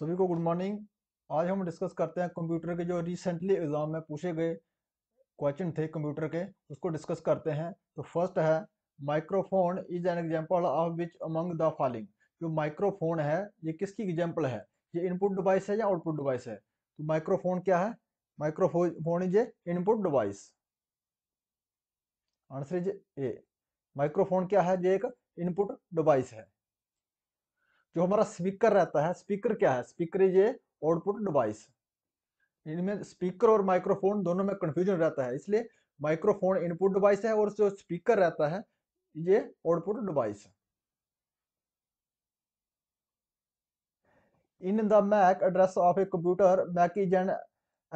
सभी को good morning आज हम डिस्कस करते हैं कंप्यूटर के जो रिसेंटली एग्जाम में पूछे गए क्वेश्चन थे कंप्यूटर के उसको डिस्कस करते हैं तो फर्स्ट है microphone is an example of which among the following जो माइक्रोफोन है ये किसकी एग्जाम्पल है ये इनपुट डिवाइस है या आउटपुट डिवाइस है तो माइक्रोफोन क्या है microphone is a input device answer is a microphone क्या है ये एक इनपुट डिवाइस है जो हमारा स्पीकर रहता है स्पीकर क्या है speaker is a output device इनमें स्पीकर और माइक्रोफोन दोनों में कंफ्यूजन रहता है इसलिए माइक्रोफोन इनपुट डिवाइस है और जो स्पीकर रहता है ये आउटपुट डिवाइस है the MAC address of a computer MAC is is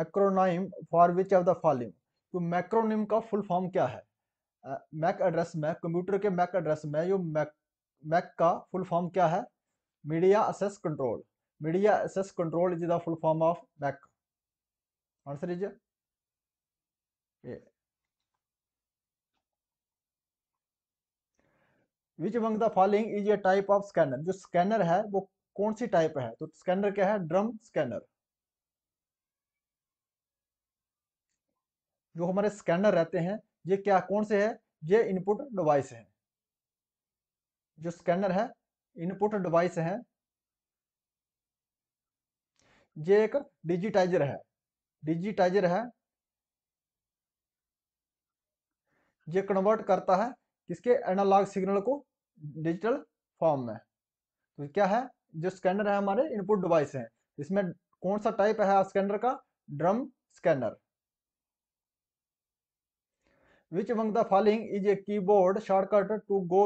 acronym for which which the following तो मैक्रोनिम का फुल फॉर्म क्या है मैक एड्रेस में कंप्यूटर के मैक एड्रेस में जो मैक मैक का फुल फॉर्म क्या है Media Access Control. Media Access Control is the full form of MAC. Answer is A. Which among the following is a type of scanner जो scanner है वो कौन सी type है तो स्कैनर क्या है ड्रम स्कैनर जो हमारे स्कैनर रहते हैं ये क्या कौन से है ये इनपुट डिवाइस है जो स्कैनर है इनपुट डिवाइस है ये एक डिजिटाइजर है डिजिटाइजर है ये कन्वर्ट करता है किसके एनालॉग सिग्नल को डिजिटल फॉर्म में तो क्या है जो स्कैनर है हमारे इनपुट डिवाइस है इसमें कौन सा टाइप है स्कैनर का drum scanner which among the following is a keyboard shortcut to go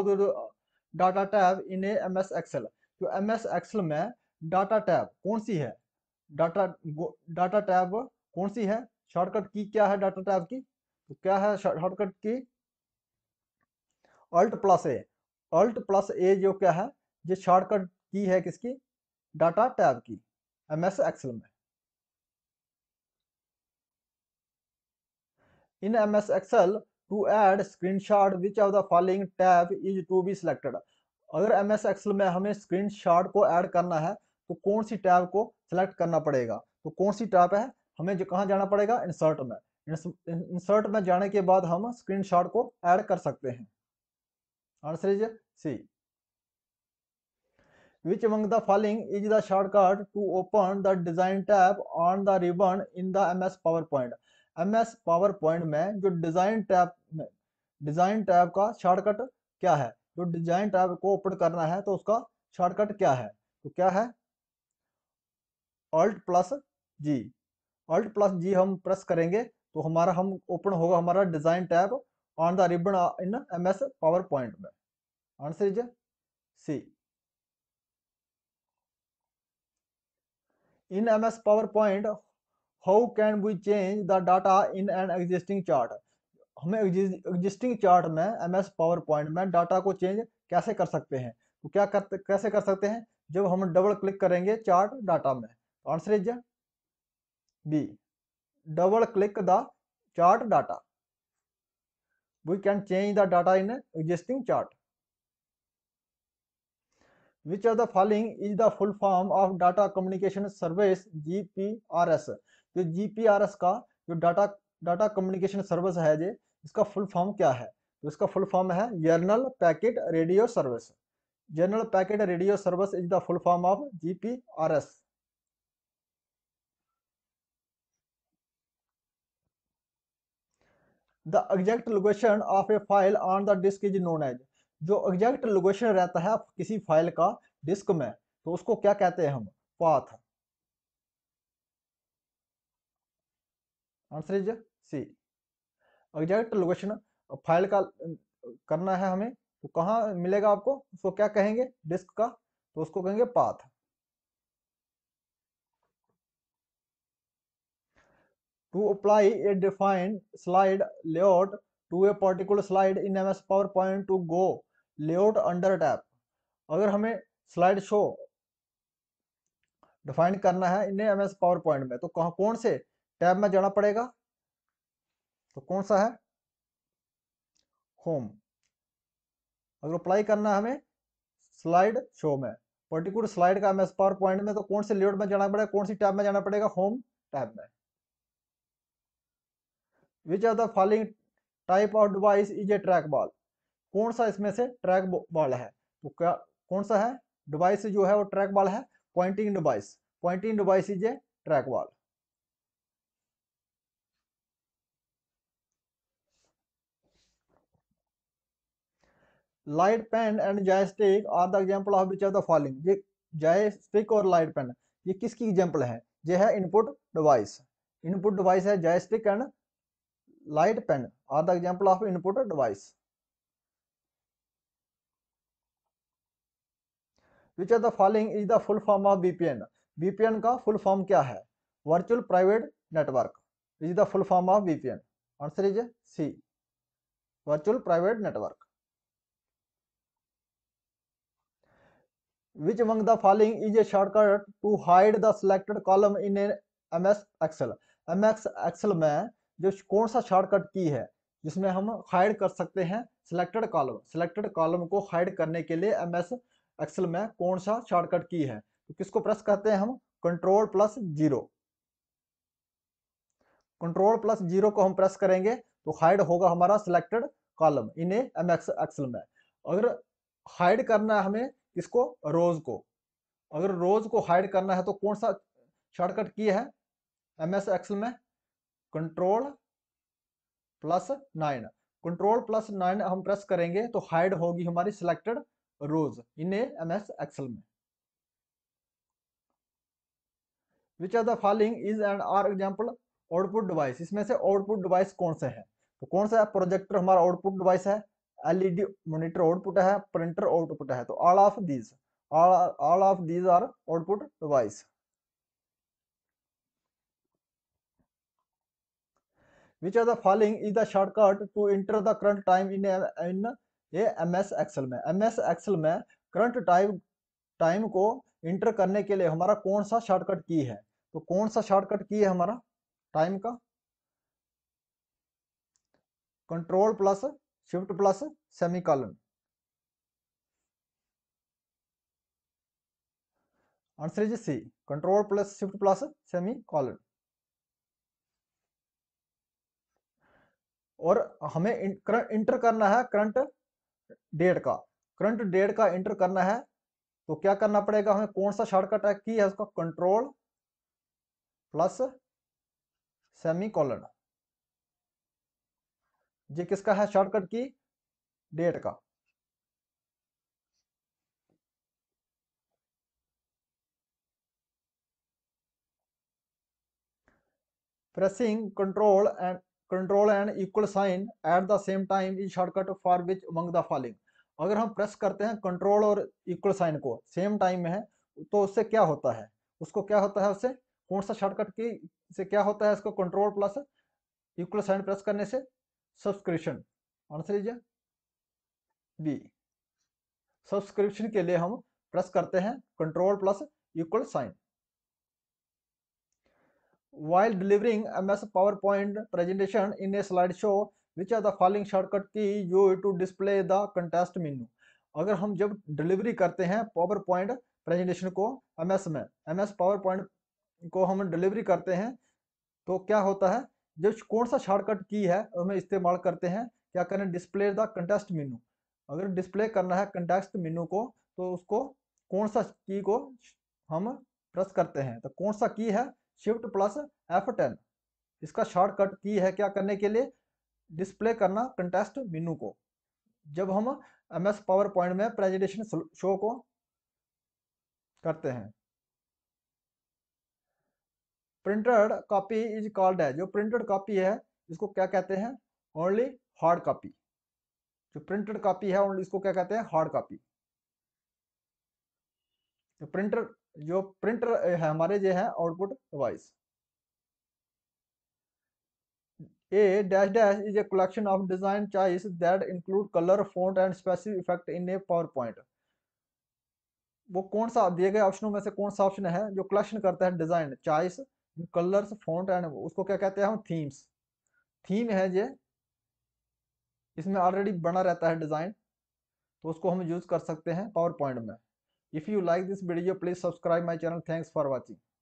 data tab in M S Excel तो एम एस एक्सएल में डाटा टैब कौन सी है डाटा डाटा टैब कौन सी है शॉर्टकट की क्या है डाटा टैब की तो क्या है shortcut key Alt plus A Alt plus A जो क्या है ये शॉर्टकट की है किसकी डाटा टैब की एम एस एक्सएल में in M S Excel to add screenshot which of the following tab is to be selected अगर M S Excel में हमें स्क्रीनशॉट को ऐड करना है तो कौन सी टैब को सिलेक्ट करना पड़ेगा तो कौन सी टैब है हमें जो कहाँ जाना पड़ेगा इंसर्ट में इंसर्ट में जाने के बाद हम स्क्रीनशॉट को ऐड कर सकते हैं answer is C which among the following is the shortcut to open the design tab on the ribbon in the M S PowerPoint M S PowerPoint में जो डिज़ाइन टैब में design tab का shortcut क्या है जो design tab को open करना है तो उसका शॉर्टकट क्या है तो क्या है Alt plus G Alt plus G हम प्रेस करेंगे तो हमारा हम ओपन होगा हमारा design tab on the ribbon in M S PowerPoint में answer is C MS PowerPoint how can we change the data in an existing chart हमें existing chart में एम एस पावर पॉइंट में data को change कैसे कर सकते हैं तो क्या कर कैसे कर सकते हैं जब हम डबल क्लिक करेंगे चार्ट डाटा में answer is B double click the chart data we the data in existing chart which are the which is the full form of data communication service G P R S तो GPRS का जो data data communication service है जे इसका full form क्या है तो इसका full form है general packet radio service general packet radio service is the full form of GPRS the exact location of a file on the disk is known as जो exact location रहता है किसी file का disc में तो उसको क्या कहते हैं हम path answer is C exact location file का करना है हमें तो कहाँ मिलेगा आपको उसको क्या कहेंगे डिस्क का तो उसको कहेंगे path to apply a defined slide layout to a particular slide in M S PowerPoint to go layout under tab अगर हमें स्लाइड शो डिफाइंड करना है in M S PowerPoint में तो कहा कौन से टैब में जाना पड़ेगा तो कौन सा है होम अगर अप्लाई करना हमें स्लाइड शो में पर्टिकुलर स्लाइड का एमएस पावर पॉइंट में तो कौन से लेआउट में जाना पड़ेगा कौन सी टैब में जाना पड़ेगा होम टैब में which are the following type of device is a track ball कौन सा इसमें से ट्रैक बॉल है तो क्या कौन सा है डिवाइस जो है वो ट्रैक बॉल है pointing device pointing device is a track ball light pen and joystick are the example of which of the following ये जॉयस्टिक और लाइट पेन ये किसकी एग्जाम्पल है ये है इनपुट डिवाइस इनपुट डिवाइस है joystick and light pen are the example of input device which are the following is the full form of VPN VPN का full form क्या है virtual private network is the full form of VPN answer is C virtual private network which among the following is a shortcut to hide the selected column in an ms excel ms excel में जो कौन सा shortcut key है जिसमें हम hide कर सकते हैं सिलेक्टेड कॉलम सिलेक्टेड कॉलम को हाइड करने के लिए एम एस एक्सएल में कौन सा शॉर्टकट की है तो किसको प्रेस करते हैं हम control plus zero control plus zero को हम प्रेस करेंगे तो हाइड होगा हमारा selected column in M X Excel में अगर हाइड करना है हमें किसको रोज को अगर रोज को हाइड करना है तो कौन सा शॉर्टकट की है एम एस एक्सल में control plus nine control plus nine हम प्रेस करेंगे तो हाइड होगी हमारी selected rows in M S Excel में which are the following is and are example output device इसमें से आउटपुट डिवाइस कौन से है तो कौन सा प्रोजेक्टर हमारा आउटपुट डिवाइस है एलईडी मॉनिटर आउटपुट है प्रिंटर आउटपुट है तो all of these all of these are output device which are the following is the shortcut to enter the current time in in a M S Excel में M S Excel में current time time को enter करने के लिए हमारा कौन सा shortcut key है तो कौन सा शॉर्टकट की है हमारा टाइम का control plus shift plus semicolon answer is C control plus shift plus semicolon और हमें इंटर करना है करंट डेट का करंट डेट का इंटर करना है तो क्या करना पड़ेगा हमें कौन सा शॉर्टकट है की है उसका कंट्रोल प्लस सेमी कॉलन ये किसका है शॉर्टकट की डेट का pressing control and control and equal sign at the same time is shortcut for which among the following अगर हम प्रेस करते हैं कंट्रोल और इक्वल साइन को सेम टाइम में है तो उससे क्या होता है उसको क्या होता है उससे कौन सा शॉर्टकट की से क्या होता है इसको control plus equal sign press करने से subscription answer is B subscription के लिए हम प्रेस करते हैं control plus equal sign while delivering M S PowerPoint presentation in a slide show which are the following shortcut key you to display the context menu अगर हम जब delivery करते हैं पावर पॉइंट प्रेजेंटेशन को M S में M S PowerPoint को हम delivery करते हैं तो क्या होता है जो कौन सा शॉर्टकट की है हमें इस्तेमाल करते हैं क्या करें डिस्प्ले द कंटेस्ट मीनू अगर डिस्प्ले करना है कंटेस्ट मीनू को तो उसको कौन सा की को हम प्रेस करते हैं तो कौन सा की है शिफ्ट प्लस एफ टेन इसका शॉर्टकट की है क्या करने के लिए डिस्प्ले करना कंटेस्ट मीनू को जब हम एम एस पावर पॉइंट में प्रेजेंटेशन शो को करते हैं प्रिंटेड कॉपी इज कॉल्ड है जो प्रिंटेड कॉपी है इसको क्या कहते हैं ओनली हार्ड कॉपी जो प्रिंटेड कॉपी है ओनली इसको क्या कहते हैं हार्ड कॉपी तो प्रिंटर जो प्रिंटर है हमारे जो है output device dash dash is a collection of design choice that include colour font and specific effect in a PowerPoint वो कौन सा दिए गए ऑप्शनों में से कौन सा ऑप्शन है जो कलेक्शन करता है design choice colours font and उसको क्या कहते हैं हम थीम्स थीम है ये इसमें ऑलरेडी बना रहता है डिज़ाइन तो उसको हम यूज़ कर सकते हैं पावर पॉइंट में if you like this video please subscribe my channel thanks for watching